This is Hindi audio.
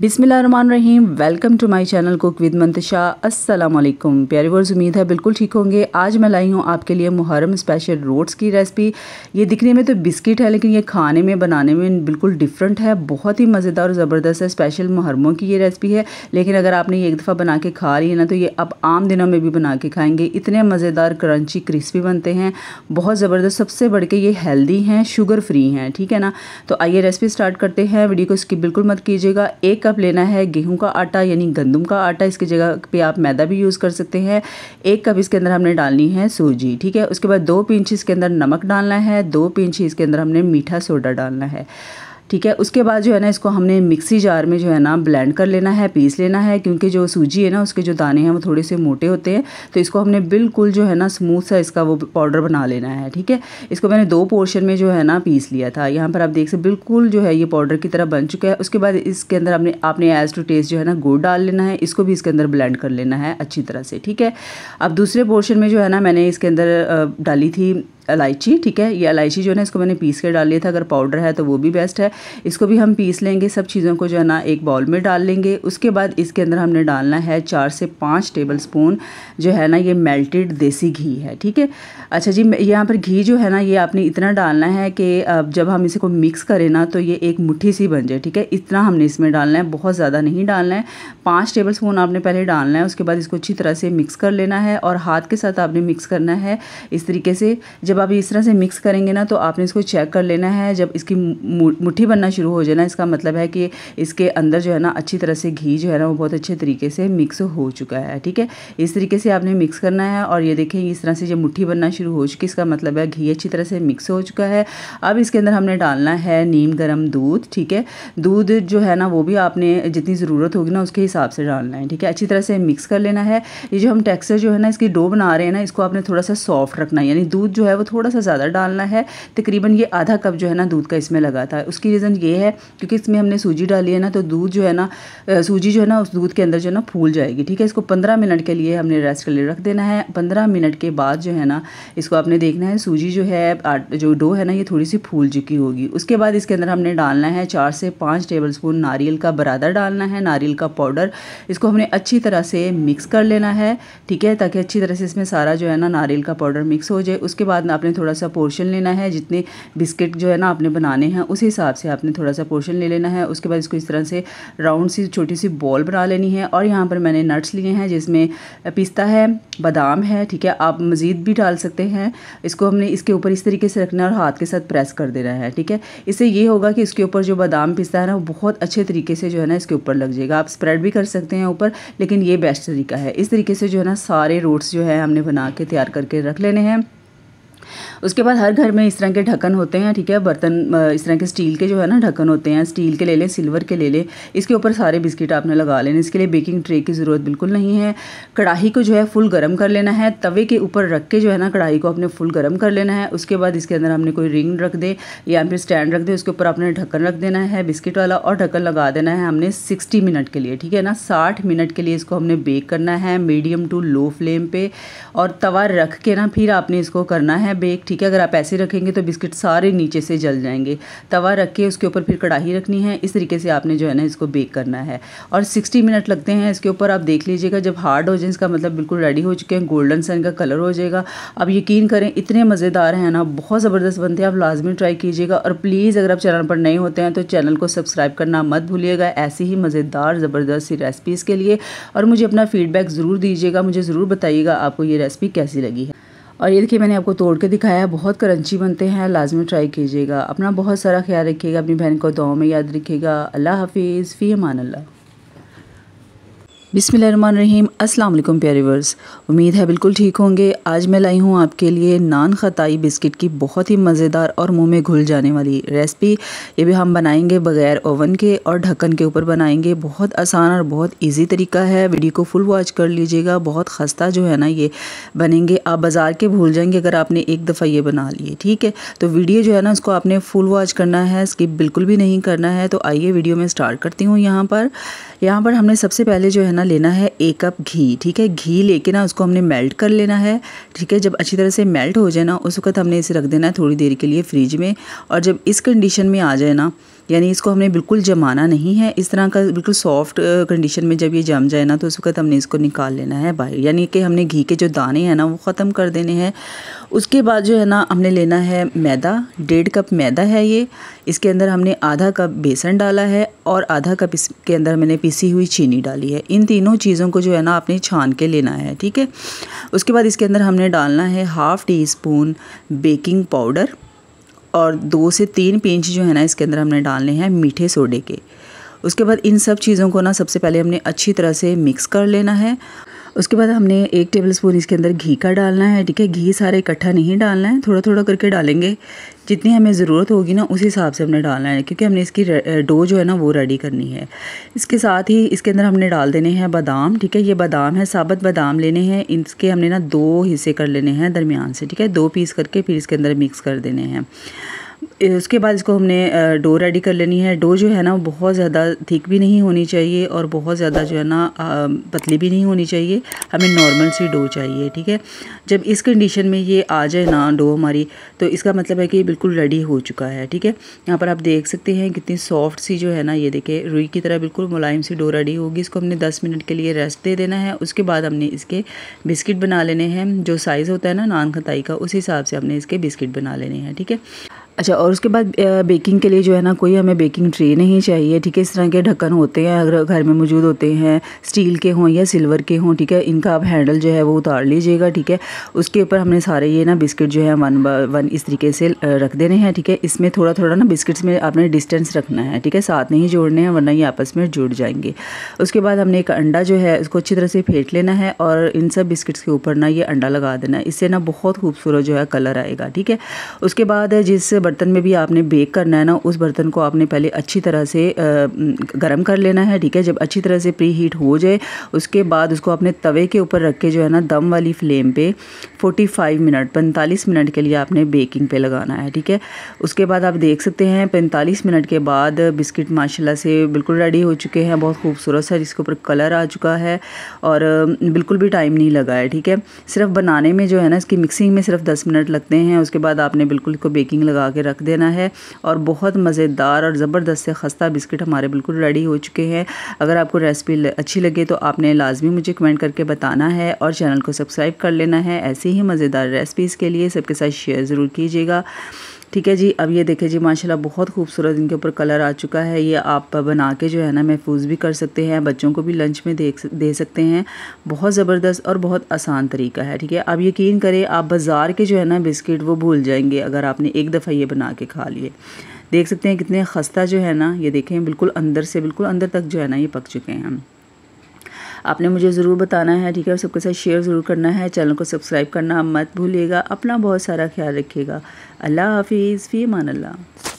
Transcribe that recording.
बिसमीम welcome to my channel cook with Mantasha अस्सलाम वालेकुम प्यारे वर्स उम्मीद है बिल्कुल ठीक होंगे आज मैं लाई हूँ आपके लिए मुहर्रम स्पेशल रोट्स की रेसिपी ये दिखने में तो बिस्किट है लेकिन ये खाने में बनाने में बिल्कुल डिफरेंट है बहुत ही मज़ेदार और ज़बरदस्त है स्पेशल मुहर्रमों की ये रेसिपी है लेकिन अगर आपने ये एक दफ़ा बना के खा ली है ना तो ये आप आम दिनों में भी बना के खाएँगे इतने मज़ेदार क्रंची क्रिस्पी बनते हैं बहुत ज़बरदस्त सबसे बढ़ के ये हेल्दी हैं शुगर फ्री हैं ठीक है ना तो आइए रेसिपी स्टार्ट करते हैं वीडियो को इसकी बिल्कुल मत कीजिएगा एक कप लेना है गेहूं का आटा यानी गंदम का आटा इसकी जगह पे आप मैदा भी यूज़ कर सकते हैं एक कप इसके अंदर हमने डालनी है सूजी ठीक है उसके बाद दो पिंच इसके अंदर नमक डालना है दो पिंच इसके अंदर हमने मीठा सोडा डालना है ठीक है उसके बाद जो है ना इसको हमने मिक्सी जार में जो है ना ब्लेंड कर लेना है पीस लेना है क्योंकि जो सूजी है ना उसके जो दाने हैं वो थोड़े से मोटे होते हैं तो इसको हमने बिल्कुल जो है ना स्मूथ सा इसका वो पाउडर बना लेना है ठीक है इसको मैंने दो पोर्शन में जो है ना पीस लिया था यहाँ पर आप देख सकते बिल्कुल जो है ये पाउडर की तरह बन चुका है उसके बाद इसके अंदर आपने आपने एज टू टेस्ट जो है ना गुड़ डाल लेना है इसको भी इसके अंदर ब्लेंड कर लेना है अच्छी तरह से ठीक है अब दूसरे पोर्शन में जो है ना मैंने इसके अंदर डाली थी इलायची ठीक है ये इलायची जो है ना इसको मैंने पीस के डाल लिया था अगर पाउडर है तो वो भी बेस्ट है इसको भी हम पीस लेंगे सब चीज़ों को जो है ना एक बाउल में डाल लेंगे उसके बाद इसके अंदर हमने डालना है चार से पाँच टेबल स्पून जो है ना ये मेल्टेड देसी घी है ठीक है अच्छा जी यहाँ पर घी जो है ना ये आपने इतना डालना है कि जब हम इसे को मिक्स करें ना तो ये एक मुट्ठी सी बन जाए ठीक है इतना हमने इसमें डालना है बहुत ज़्यादा नहीं डालना है पाँच टेबल स्पून आपने पहले डालना है उसके बाद इसको अच्छी तरह से मिक्स कर लेना है और हाथ के साथ आपने मिक्स करना है इस तरीके से जब जब आप इस तरह से मिक्स करेंगे ना तो आपने इसको चेक कर लेना है जब इसकी मुट्ठी बनना शुरू हो जाए ना इसका मतलब है कि इसके अंदर जो है ना अच्छी तरह से घी जो है ना वो बहुत अच्छे तरीके से मिक्स हो चुका है ठीक है इस तरीके से आपने मिक्स करना है और ये देखें इस तरह से जब मुट्ठी बनना शुरू हो चुकी इसका मतलब है घी अच्छी तरह से मिक्स हो चुका है अब इसके अंदर हमने डालना है नीम गर्म दूध ठीक है दूध जो है ना वो भी आपने जितनी ज़रूरत होगी ना उसके हिसाब से डालना है ठीक है अच्छी तरह से मिक्स कर लेना है ये जो हम टेक्सचर जो है ना इसकी डो बना रहे हैं ना इसको आपने थोड़ा सा सॉफ्ट रखना है यानी दूध जो है वो वो थोड़ा सा ज़्यादा डालना है तकरीबन ये आधा कप जो है ना दूध का इसमें लगा था उसकी रीज़न ये है क्योंकि इसमें हमने सूजी डाली है ना तो दूध जो है ना सूजी जो है ना उस दूध के अंदर जो है ना फूल जाएगी ठीक है इसको पंद्रह मिनट के लिए हमने रेस्ट के लिए रख देना है पंद्रह मिनट के बाद जो है ना इसको आपने देखना है सूजी जो है जो डो है ना ये थोड़ी सी फूल चुकी होगी उसके बाद इसके अंदर हमने डालना है चार से पाँच टेबल स्पून नारियल का बरादा डालना है नारियल का पाउडर इसको हमने अच्छी तरह से मिक्स कर लेना है ठीक है ताकि अच्छी तरह से इसमें सारा जो है ना नारियल का पाउडर मिक्स हो जाए उसके बाद आपने थोड़ा सा पोर्शन लेना है जितने बिस्किट जो है ना आपने बनाने हैं उस हिसाब से आपने थोड़ा सा पोर्शन ले लेना है उसके बाद इसको इस तरह से राउंड सी छोटी सी बॉल बना लेनी है और यहाँ पर मैंने नट्स लिए हैं जिसमें पिस्ता है बादाम है ठीक है आप मज़ीद भी डाल सकते हैं इसको हमने इसके ऊपर इस तरीके से रखना है और हाथ के साथ प्रेस कर देना है ठीक है इससे ये होगा कि इसके ऊपर जो बादाम पिस्ता है ना वो बहुत अच्छे तरीके से जो है ना इसके ऊपर लग जाएगा आप स्प्रेड भी कर सकते हैं ऊपर लेकिन ये बेस्ट तरीका है इस तरीके से जो है ना सारे रोट्स जो है हमने बना के तैयार करके रख लेने हैं उसके बाद हर घर में इस तरह के ढक्कन होते हैं ठीक है बर्तन इस तरह के स्टील के जो है ना ढक्कन होते हैं स्टील के ले लें सिल्वर के ले लें इसके ऊपर सारे बिस्किट आपने लगा लेने इसके लिए बेकिंग ट्रे की ज़रूरत बिल्कुल नहीं है कढ़ाई को जो है फुल गर्म कर लेना है तवे के ऊपर रख के जो है ना कढ़ाई को आपने फुल गर्म कर लेना है उसके बाद इसके अंदर हमने कोई रिंग रख दे या फिर स्टैंड रख दे उसके ऊपर आपने ढक्कन रख देना है बिस्किट वाला और ढक्कन लगा देना है हमने सिक्सटी मिनट के लिए ठीक है ना साठ मिनट के लिए इसको हमने बेक करना है मीडियम टू लो फ्लेम पर और तवा रख के ना फिर आपने इसको करना है बेक एक ठीक है अगर आप ऐसे रखेंगे तो बिस्किट सारे नीचे से जल जाएंगे तवा रख के उसके ऊपर फिर कढ़ाई रखनी है इस तरीके से आपने जो है ना इसको बेक करना है और 60 मिनट लगते हैं इसके ऊपर आप देख लीजिएगा जब हार्ड हो जाए इसका मतलब बिल्कुल रेडी हो चुके हैं गोल्डन सन का कलर हो जाएगा आप यकीन करें इतने मज़ेदार हैं ना बहुत ज़बरदस्त बनते हैं आप लाजमी ट्राई कीजिएगा और प्लीज़ अगर आप चैनल पर नए होते हैं तो चैनल को सब्सक्राइब करना मत भूलिएगा ऐसी ही मज़ेदार ज़बरदस्त सी रेसिपीज़ के लिए और मुझे अपना फीडबैक ज़रूर दीजिएगा मुझे ज़रूर बताइएगा आपको ये रेसिपी कैसी लगी है और ये देखिए मैंने आपको तोड़ के दिखाया है बहुत करंची बनते हैं लाजमी ट्राई कीजिएगा अपना बहुत सारा ख्याल रखिएगा अपनी बहन को दुआओं में याद रखिएगा अल्लाह हाफिज़ फ़ी अमान अल्लाह बिसमीम अल्लाम प्यारे वर्स उम्मीद है बिल्कुल ठीक होंगे आज मैं लाई हूँ आपके लिए नान खताई बिस्किट की बहुत ही मज़ेदार और मुंह में घुल जाने वाली रेसिपी ये भी हम बनाएंगे बगैर ओवन के और ढक्कन के ऊपर बनाएंगे बहुत आसान और बहुत इजी तरीका है वीडियो को फुल वॉच कर लीजिएगा बहुत खस्ता जो है ना ये बनेंगे आप बाज़ार के भूल जाएंगे अगर आपने एक दफ़ा ये बना लिए ठीक है तो वीडियो जो है ना उसको आपने फुल वॉच करना है स्किप बिल्कुल भी नहीं करना है तो आइए वीडियो में स्टार्ट करती हूँ यहाँ पर यहाँ पर हमने सबसे पहले जो है ना ना लेना है एक कप घी ठीक है घी लेके ना उसको हमने मेल्ट कर लेना है ठीक है जब अच्छी तरह से मेल्ट हो जाए ना उस वक्त हमने इसे रख देना है थोड़ी देर के लिए फ्रिज में और जब इस कंडीशन में आ जाए ना यानी इसको हमने बिल्कुल जमाना नहीं है इस तरह का बिल्कुल सॉफ्ट कंडीशन में जब ये जम जाए ना तो उस वक्त हमने इसको निकाल लेना है बाहर यानी कि हमने घी के जो दाने हैं ना वो ख़त्म कर देने हैं उसके बाद जो है ना हमने लेना है मैदा डेढ़ कप मैदा है ये इसके अंदर हमने आधा कप बेसन डाला है और आधा कप इसके अंदर मैंने पीसी हुई चीनी डाली है इन तीनों चीज़ों को जो है ना आपने छान के लेना है ठीक है उसके बाद इसके अंदर हमने डालना है half teaspoon baking powder और दो से तीन पिंच जो है ना इसके अंदर हमने डालने हैं मीठे सोडे के उसके बाद इन सब चीज़ों को ना सबसे पहले हमने अच्छी तरह से मिक्स कर लेना है उसके बाद हमने एक टेबल स्पून इसके अंदर घी का डालना है ठीक है घी सारा इकट्ठा नहीं डालना है थोड़ा थोड़ा करके डालेंगे जितनी हमें ज़रूरत होगी ना उस हिसाब से हमने डालना है क्योंकि हमने इसकी डो जो है ना वो रेडी करनी है इसके साथ ही इसके अंदर हमने डाल देने हैं बादाम ठीक है ये बादाम है साबत बादाम लेने हैं इसके हमने ना दो हिस्से कर लेने हैं दरमियान से ठीक है दो पीस करके फिर इसके अंदर मिक्स कर देने हैं उसके बाद इसको हमने डो रेडी कर लेनी है डो जो है ना बहुत ज़्यादा थिक भी नहीं होनी चाहिए और बहुत ज़्यादा जो है ना पतली भी नहीं होनी चाहिए हमें नॉर्मल सी डो चाहिए ठीक है जब इस कंडीशन में ये आ जाए ना डो हमारी तो इसका मतलब है कि बिल्कुल रेडी हो चुका है ठीक है यहाँ पर आप देख सकते हैं कितनी सॉफ्ट सी जो है ना ये देखे रुई की तरह बिल्कुल मुलायम सी डो रेडी होगी इसको हमने दस मिनट के लिए रेस्ट दे देना है उसके बाद हमने इसके बिस्किट बना लेने हैं जो साइज़ होता है ना नान खताई का उस हिसाब से हमने इसके बिस्किट बना लेने हैं ठीक है अच्छा और उसके बाद बेकिंग के लिए जो है ना कोई हमें बेकिंग ट्रे नहीं चाहिए ठीक है इस तरह के ढक्कन होते हैं अगर घर में मौजूद होते हैं स्टील के हों या सिल्वर के हों ठीक है इनका आप हैंडल जो है वो उतार लीजिएगा ठीक है उसके ऊपर हमने सारे ये ना बिस्किट जो है वन बाई वन इस तरीके से रख देने हैं ठीक है इसमें थोड़ा थोड़ा ना बिस्किट्स में आपने डिस्टेंस रखना है ठीक है साथ नहीं जोड़ने हैं वरना ये आपस में जुड़ जाएंगे उसके बाद हमने एक अंडा जो है उसको अच्छी तरह से फेंट लेना है और इन सब बिस्किट्स के ऊपर ना ये अंडा लगा देना है इससे ना बहुत खूबसूरत जो है कलर आएगा ठीक है उसके बाद जिस बर्तन में भी आपने बेक करना है ना उस बर्तन को आपने पहले अच्छी तरह से गर्म कर लेना है ठीक है जब अच्छी तरह से प्री हीट हो जाए उसके बाद उसको अपने तवे के ऊपर रख के जो है ना दम वाली फ्लेम पे 45 मिनट 45 मिनट के लिए आपने बेकिंग पे लगाना है ठीक है उसके बाद आप देख सकते हैं 45 मिनट के बाद बिस्किट माशाल्लाह से बिल्कुल रेडी हो चुके हैं बहुत खूबसूरत सा जिसके ऊपर कलर आ चुका है और बिल्कुल भी टाइम नहीं लगा है ठीक है सिर्फ बनाने में जो है ना इसकी मिक्सिंग में सिर्फ दस मिनट लगते हैं उसके बाद आपने बिल्कुल इसको बेकिंग लगा के रख देना है और बहुत मज़ेदार और ज़बरदस्त से खस्ता बिस्किट हमारे बिल्कुल रेडी हो चुके हैं अगर आपको रेसिपी अच्छी लगे तो आपने लाजमी मुझे कमेंट करके बताना है और चैनल को सब्सक्राइब कर लेना है ऐसी ऐसी ही मज़ेदार रेसिपीज़ के लिए सबके साथ शेयर ज़रूर कीजिएगा ठीक है जी अब ये देखें जी माशाल्लाह बहुत खूबसूरत इनके ऊपर कलर आ चुका है ये आप बना के जो है ना महफूज भी कर सकते हैं बच्चों को भी लंच में देख दे सकते हैं बहुत ज़बरदस्त और बहुत आसान तरीका है ठीक है अब यकीन करें आप बाज़ार के जो है ना बिस्किट वो भूल जाएंगे अगर आपने एक दफ़ा ये बना के खा लिए देख सकते हैं कितने खस्ता जो है ना ये देखें बिल्कुल अंदर से बिल्कुल अंदर तक जो है ना ये पक चुके हैं हम आपने मुझे ज़रूर बताना है ठीक है और सबके साथ शेयर ज़रूर करना है चैनल को सब्सक्राइब करना मत भूलिएगा अपना बहुत सारा ख्याल रखिएगा अल्लाह हाफिज़ फ़ी मान